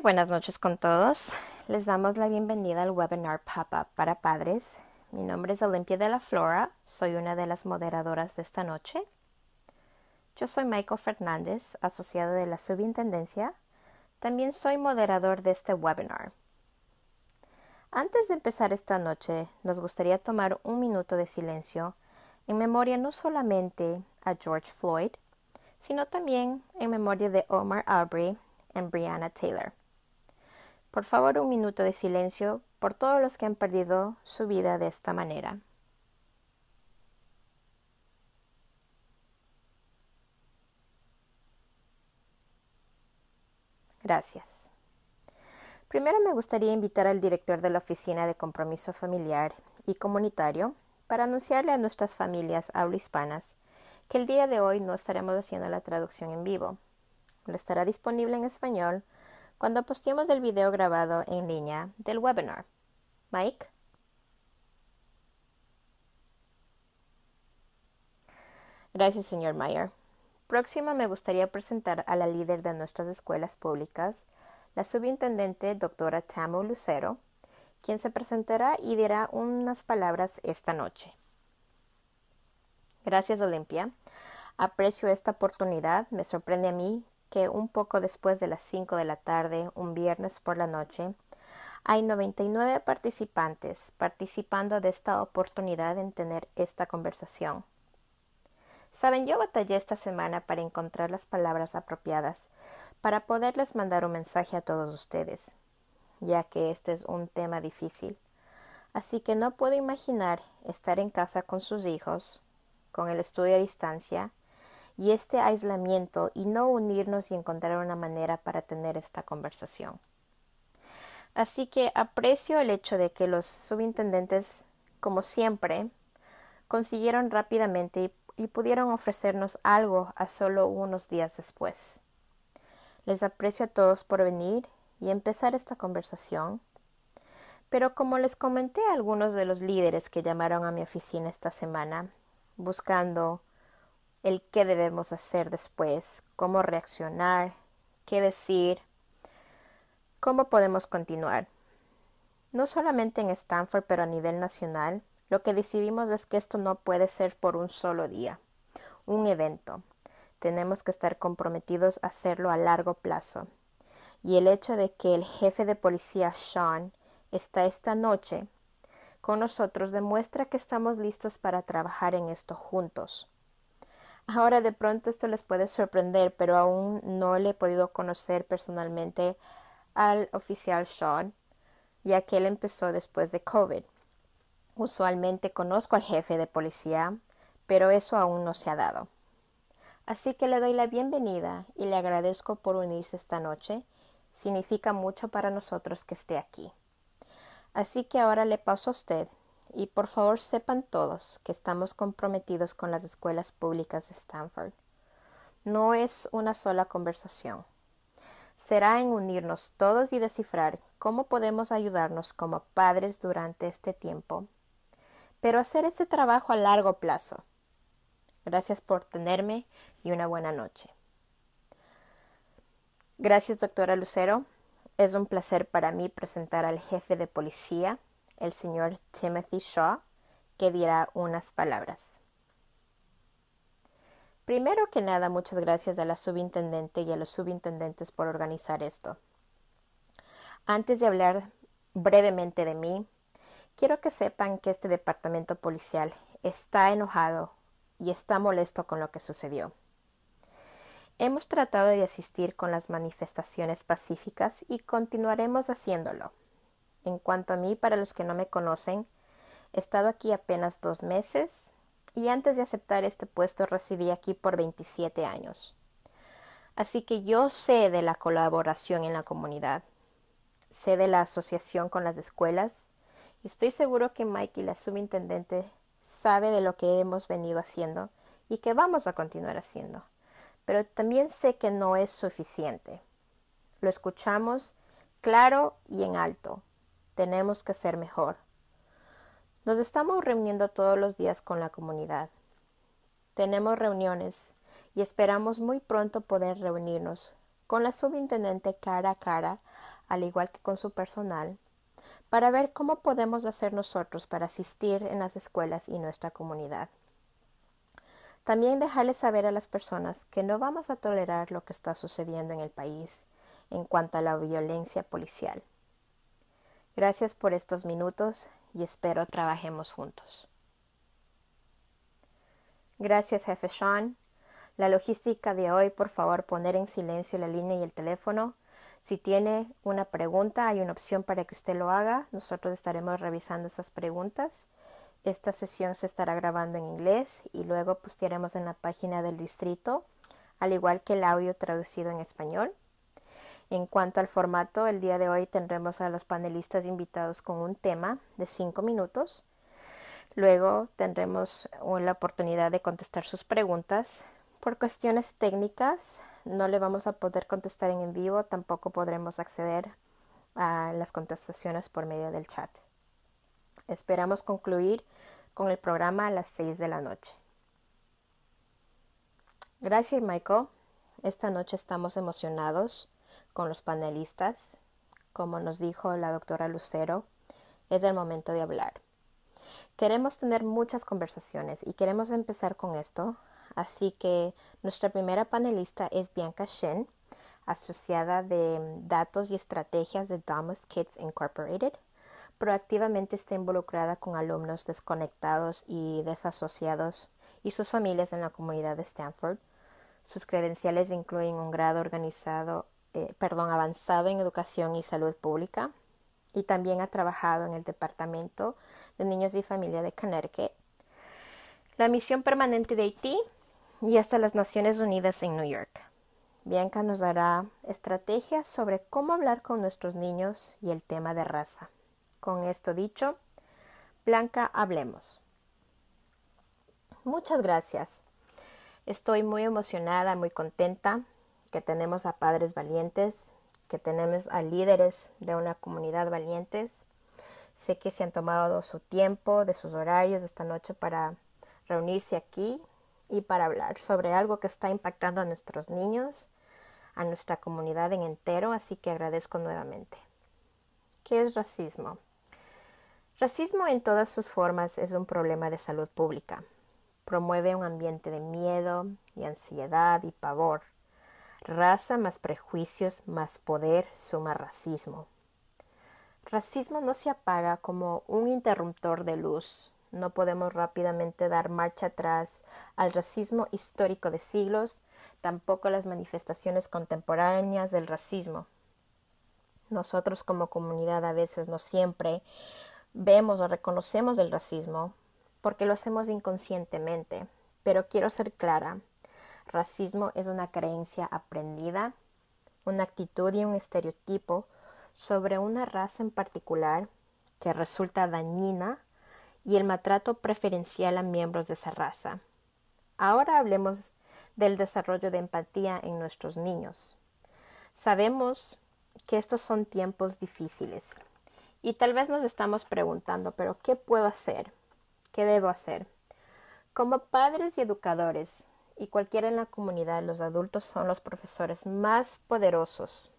buenas noches con todos. Les damos la bienvenida al webinar Papa para padres. Mi nombre es Olimpia de la Flora, soy una de las moderadoras de esta noche. Yo soy Michael Fernández, asociado de la Subintendencia. También soy moderador de este webinar. Antes de empezar esta noche, nos gustaría tomar un minuto de silencio en memoria no solamente a George Floyd, sino también en memoria de Omar Aubrey y Brianna Taylor. Por favor, un minuto de silencio por todos los que han perdido su vida de esta manera. Gracias. Primero me gustaría invitar al director de la Oficina de Compromiso Familiar y Comunitario para anunciarle a nuestras familias hispanas que el día de hoy no estaremos haciendo la traducción en vivo. Lo estará disponible en español cuando posteemos el video grabado en línea del webinar. Mike. Gracias, señor Mayer. Próxima me gustaría presentar a la líder de nuestras escuelas públicas, la subintendente doctora Tamo Lucero, quien se presentará y dirá unas palabras esta noche. Gracias, Olimpia. Aprecio esta oportunidad. Me sorprende a mí que un poco después de las 5 de la tarde, un viernes por la noche, hay 99 participantes participando de esta oportunidad en tener esta conversación. Saben, yo batallé esta semana para encontrar las palabras apropiadas para poderles mandar un mensaje a todos ustedes, ya que este es un tema difícil. Así que no puedo imaginar estar en casa con sus hijos, con el estudio a distancia, y este aislamiento y no unirnos y encontrar una manera para tener esta conversación. Así que aprecio el hecho de que los subintendentes, como siempre, consiguieron rápidamente y, pudieron ofrecernos algo a solo unos días después. Les aprecio a todos por venir y empezar esta conversación. Pero como les comenté a algunos de los líderes que llamaron a mi oficina esta semana, buscando el qué debemos hacer después, cómo reaccionar, qué decir, cómo podemos continuar. No solamente en Stanford, pero a nivel nacional, lo que decidimos es que esto no puede ser por un solo día, un evento. Tenemos que estar comprometidos a hacerlo a largo plazo. Y el hecho de que el jefe de policía, Sean, está esta noche con nosotros demuestra que estamos listos para trabajar en esto juntos. Ahora de pronto esto les puede sorprender, pero aún no le he podido conocer personalmente al oficial Sean, ya que él empezó después de COVID. Usualmente conozco al jefe de policía, pero eso aún no se ha dado. Así que le doy la bienvenida y le agradezco por unirse esta noche. Significa mucho para nosotros que esté aquí. Así que ahora le paso a usted y por favor sepan todos que estamos comprometidos con las escuelas públicas de Stanford. No es una sola conversación. Será en unirnos todos y descifrar cómo podemos ayudarnos como padres durante este tiempo. Pero hacer este trabajo a largo plazo. Gracias por tenerme y una buena noche. Gracias, doctora Lucero. Es un placer para mí presentar al jefe de policía el señor Timothy Shaw, que dirá unas palabras. Primero que nada, muchas gracias a la subintendente y a los subintendentes por organizar esto. Antes de hablar brevemente de mí, quiero que sepan que este departamento policial está enojado y está molesto con lo que sucedió. Hemos tratado de asistir con las manifestaciones pacíficas y continuaremos haciéndolo. En cuanto a mí, para los que no me conocen, he estado aquí apenas dos meses y antes de aceptar este puesto residí aquí por 27 años. Así que yo sé de la colaboración en la comunidad, sé de la asociación con las escuelas y estoy seguro que Mike y la subintendente sabe de lo que hemos venido haciendo y que vamos a continuar haciendo. Pero también sé que no es suficiente. Lo escuchamos claro y en alto. Tenemos que ser mejor. Nos estamos reuniendo todos los días con la comunidad. Tenemos reuniones y esperamos muy pronto poder reunirnos con la subintendente cara a cara, al igual que con su personal, para ver cómo podemos hacer nosotros para asistir en las escuelas y nuestra comunidad. También dejarles saber a las personas que no vamos a tolerar lo que está sucediendo en el país en cuanto a la violencia policial. Gracias por estos minutos y espero trabajemos juntos. Gracias, jefe Sean. La logística de hoy, por favor, poner en silencio la línea y el teléfono. Si tiene una pregunta, hay una opción para que usted lo haga. Nosotros estaremos revisando esas preguntas. Esta sesión se estará grabando en inglés y luego postearemos en la página del distrito, al igual que el audio traducido en español. En cuanto al formato, el día de hoy tendremos a los panelistas invitados con un tema de cinco minutos. Luego tendremos la oportunidad de contestar sus preguntas. Por cuestiones técnicas, no le vamos a poder contestar en vivo, tampoco podremos acceder a las contestaciones por medio del chat. Esperamos concluir con el programa a las seis de la noche. Gracias Michael, esta noche estamos emocionados con los panelistas. Como nos dijo la doctora Lucero, es el momento de hablar. Queremos tener muchas conversaciones y queremos empezar con esto, así que nuestra primera panelista es Bianca Shen, asociada de datos y estrategias de Thomas Kids Incorporated. Proactivamente está involucrada con alumnos desconectados y desasociados y sus familias en la comunidad de Stanford. Sus credenciales incluyen un grado organizado eh, perdón, avanzado en educación y salud pública y también ha trabajado en el Departamento de Niños y Familia de Connecticut, la misión permanente de Haití y hasta las Naciones Unidas en New York. Bianca nos dará estrategias sobre cómo hablar con nuestros niños y el tema de raza. Con esto dicho, Blanca, hablemos. Muchas gracias. Estoy muy emocionada, muy contenta que tenemos a padres valientes, que tenemos a líderes de una comunidad valientes. Sé que se han tomado su tiempo, de sus horarios esta noche para reunirse aquí y para hablar sobre algo que está impactando a nuestros niños, a nuestra comunidad en entero, así que agradezco nuevamente. ¿Qué es racismo? Racismo en todas sus formas es un problema de salud pública. Promueve un ambiente de miedo y ansiedad y pavor Raza más prejuicios más poder suma racismo. Racismo no se apaga como un interruptor de luz. No podemos rápidamente dar marcha atrás al racismo histórico de siglos, tampoco las manifestaciones contemporáneas del racismo. Nosotros como comunidad a veces no siempre vemos o reconocemos el racismo porque lo hacemos inconscientemente, pero quiero ser clara, Racismo es una creencia aprendida, una actitud y un estereotipo sobre una raza en particular que resulta dañina y el maltrato preferencial a miembros de esa raza. Ahora hablemos del desarrollo de empatía en nuestros niños. Sabemos que estos son tiempos difíciles y tal vez nos estamos preguntando, pero ¿qué puedo hacer? ¿Qué debo hacer? Como padres y educadores, y cualquiera en la comunidad, los adultos son los profesores más poderosos,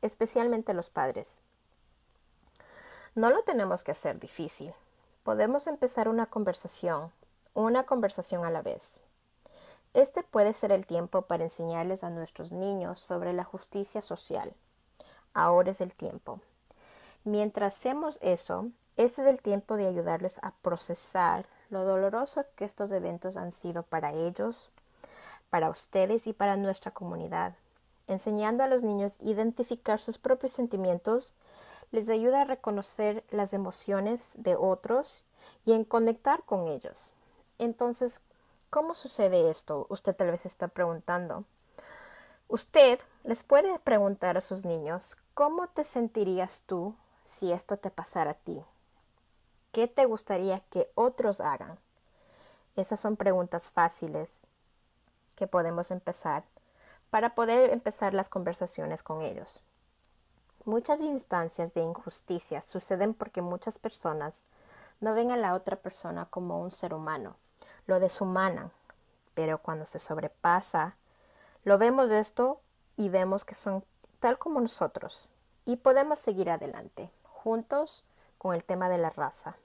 especialmente los padres. No lo tenemos que hacer difícil. Podemos empezar una conversación, una conversación a la vez. Este puede ser el tiempo para enseñarles a nuestros niños sobre la justicia social. Ahora es el tiempo. Mientras hacemos eso, este es el tiempo de ayudarles a procesar lo doloroso que estos eventos han sido para ellos, para ustedes y para nuestra comunidad. Enseñando a los niños a identificar sus propios sentimientos les ayuda a reconocer las emociones de otros y en conectar con ellos. Entonces, ¿cómo sucede esto? Usted tal vez está preguntando. Usted les puede preguntar a sus niños, ¿cómo te sentirías tú si esto te pasara a ti? ¿Qué te gustaría que otros hagan? Esas son preguntas fáciles que podemos empezar para poder empezar las conversaciones con ellos. Muchas instancias de injusticia suceden porque muchas personas no ven a la otra persona como un ser humano, lo deshumanan, pero cuando se sobrepasa, lo vemos esto y vemos que son tal como nosotros y podemos seguir adelante, juntos con el tema de la raza.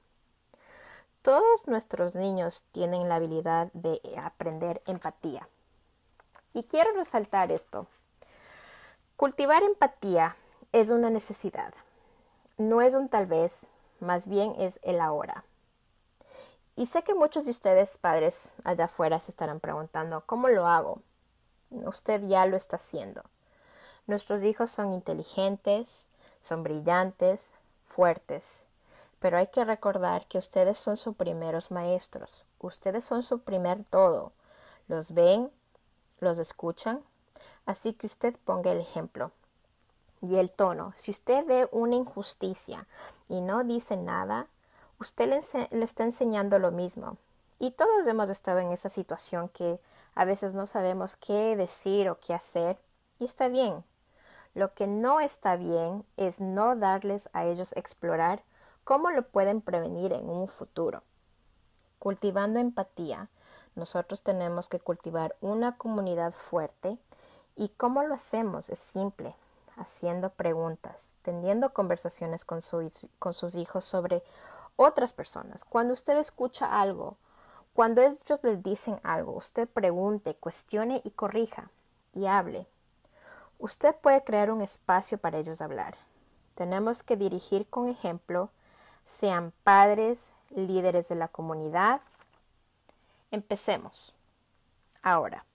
Todos nuestros niños tienen la habilidad de aprender empatía y quiero resaltar esto. Cultivar empatía es una necesidad. No es un tal vez, más bien es el ahora. Y sé que muchos de ustedes, padres allá afuera, se estarán preguntando, ¿cómo lo hago? Usted ya lo está haciendo. Nuestros hijos son inteligentes, son brillantes, fuertes, pero hay que recordar que ustedes son sus primeros maestros, ustedes son su primer todo. Los ven, los escuchan. Así que usted ponga el ejemplo y el tono. Si usted ve una injusticia y no dice nada, usted le, está enseñando lo mismo. Y todos hemos estado en esa situación que a veces no sabemos qué decir o qué hacer. Y está bien. Lo que no está bien es no darles a ellos explorar cómo lo pueden prevenir en un futuro. Cultivando empatía, nosotros tenemos que cultivar una comunidad fuerte. ¿Y cómo lo hacemos? Es simple, haciendo preguntas, teniendo conversaciones con, con sus hijos sobre otras personas. Cuando usted escucha algo, cuando ellos les dicen algo, usted pregunte, cuestione y corrija y hable. Usted puede crear un espacio para ellos hablar. Tenemos que dirigir con ejemplo, sean padres, líderes de la comunidad, Empecemos. Ahora.